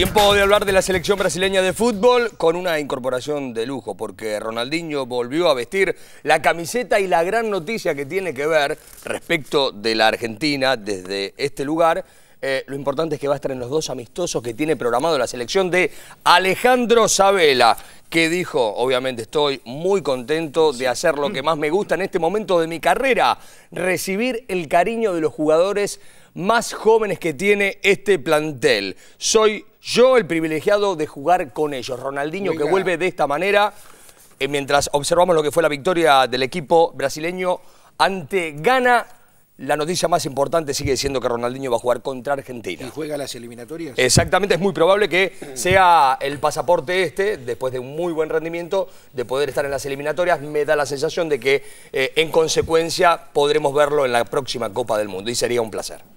Tiempo de hablar de la selección brasileña de fútbol con una incorporación de lujo, porque Ronaldinho volvió a vestir la camiseta y la gran noticia que tiene que ver respecto de la Argentina desde este lugar. Eh, lo importante es que va a estar en los dos amistosos que tiene programado la selección de Alejandro Sabela. ¿Qué dijo, obviamente estoy muy contento de hacer lo que más me gusta en este momento de mi carrera, recibir el cariño de los jugadores más jóvenes que tiene este plantel. Soy yo el privilegiado de jugar con ellos. Ronaldinho que vuelve de esta manera, eh, mientras observamos lo que fue la victoria del equipo brasileño ante Gana la noticia más importante sigue siendo que Ronaldinho va a jugar contra Argentina. ¿Y juega las eliminatorias? Exactamente, es muy probable que sea el pasaporte este, después de un muy buen rendimiento, de poder estar en las eliminatorias. Me da la sensación de que, eh, en consecuencia, podremos verlo en la próxima Copa del Mundo y sería un placer.